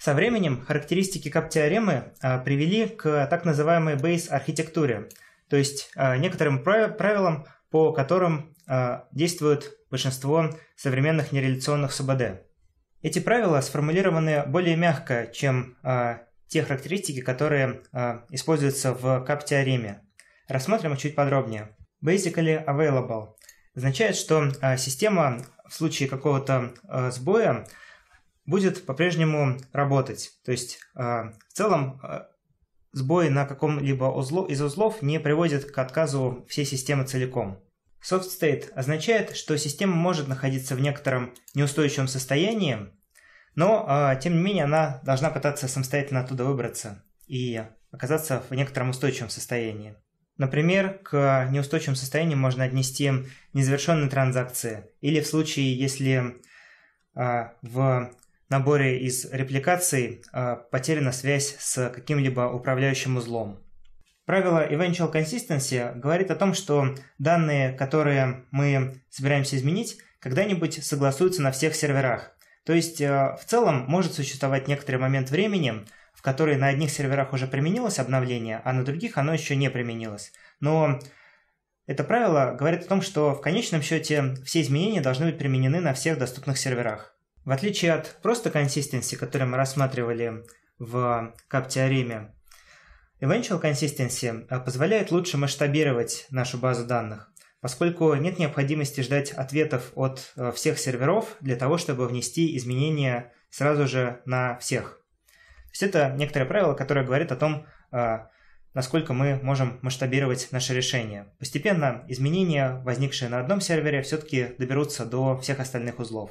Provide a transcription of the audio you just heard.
Со временем характеристики КАП-теоремы а, привели к так называемой бейс-архитектуре, то есть а, некоторым правилам, по которым а, действует большинство современных нереляционных СБД. Эти правила сформулированы более мягко, чем те характеристики, которые используются в КАП-теореме. Рассмотрим их чуть подробнее. Basically available означает, что система в случае какого-то сбоя – будет по-прежнему работать. То есть а, в целом а, сбой на каком-либо узлу, из узлов не приводит к отказу всей системы целиком. Soft state означает, что система может находиться в некотором неустойчивом состоянии, но а, тем не менее она должна пытаться самостоятельно оттуда выбраться и оказаться в некотором устойчивом состоянии. Например, к неустойчивым состояниям можно отнести незавершенные транзакции или в случае, если в наборе из репликаций а, потеряна связь с каким-либо управляющим узлом. Правило Eventual Consistency говорит о том, что данные, которые мы собираемся изменить, когда-нибудь согласуются на всех серверах. То есть а, в целом может существовать некоторый момент времени, в который на одних серверах уже применилось обновление, а на других оно еще не применилось. Но это правило говорит о том, что в конечном счете все изменения должны быть применены на всех доступных серверах. В отличие от просто консистенции, которую мы рассматривали в кап-теореме, Eventual Consistency э, позволяет лучше масштабировать нашу базу данных, поскольку нет необходимости ждать ответов от э, всех серверов для того, чтобы внести изменения сразу же на всех. То есть это некоторое правило, которое говорит о том, э, насколько мы можем масштабировать наше решение. Постепенно изменения, возникшие на одном сервере, все-таки доберутся до всех остальных узлов.